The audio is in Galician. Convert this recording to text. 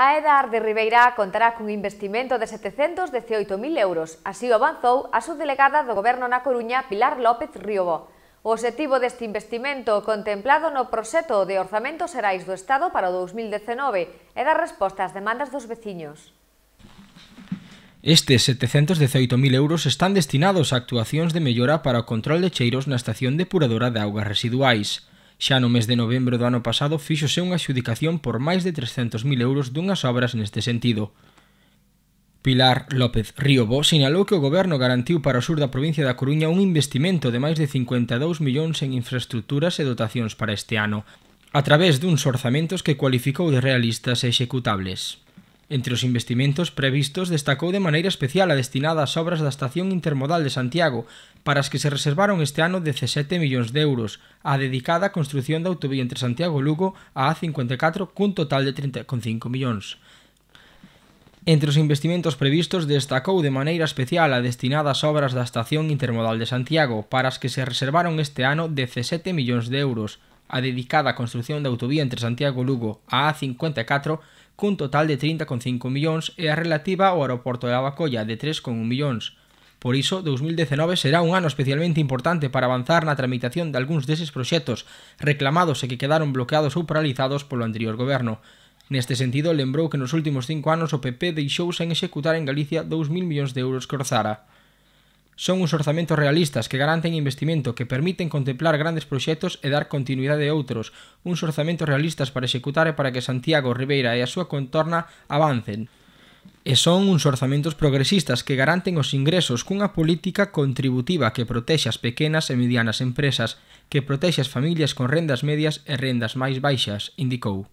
A EDAR de Ribeira contará cun investimento de 718.000 euros. Así o avanzou a subdelegada do Goberno na Coruña, Pilar López Riobo. O objetivo deste investimento contemplado no proxecto de Orzamento Xerais do Estado para o 2019 é dar resposta ás demandas dos veciños. Estes 718.000 euros están destinados a actuacións de mellora para o control de cheiros na estación depuradora de augas residuais. Xa no mes de novembro do ano pasado fíxose unha xudicación por máis de 300.000 euros dunhas obras neste sentido. Pilar López Riobo sinalou que o goberno garantiu para o sur da provincia da Coruña un investimento de máis de 52 millóns en infraestructuras e dotacións para este ano, a través duns orzamentos que cualificou de realistas e executables. Entre os investimentos previstos destacou de maneira especial a destinada ás obras da Estación Intermodal de Santiago, para as que se reservaron este ano 17 millóns de euros, a dedicada á construción da autovía entre Santiago e Lugo a A54 cun total de 35 millóns. Entre os investimentos previstos destacou de maneira especial a destinada ás obras da Estación Intermodal de Santiago, para as que se reservaron este ano 17 millóns de euros, a dedicada á construción da autovía entre Santiago e Lugo, a A54, cun total de 30,5 millóns e a relativa ao aeroporto de Abacolla de 3,1 millóns. Por iso, 2019 será un ano especialmente importante para avanzar na tramitación de algúns deses proxectos reclamados e que quedaron bloqueados ou paralizados polo anterior goberno. Neste sentido, lembrou que nos últimos cinco anos o PP deixou sen executar en Galicia 2.000 millóns de euros que orzara. Son uns orzamentos realistas que garanten investimento, que permiten contemplar grandes proxectos e dar continuidade a outros, uns orzamentos realistas para executar e para que Santiago, Ribeira e a súa contorna avancen. E son uns orzamentos progresistas que garanten os ingresos cunha política contributiva que protexe as pequenas e medianas empresas, que protexe as familias con rendas medias e rendas máis baixas, indicou.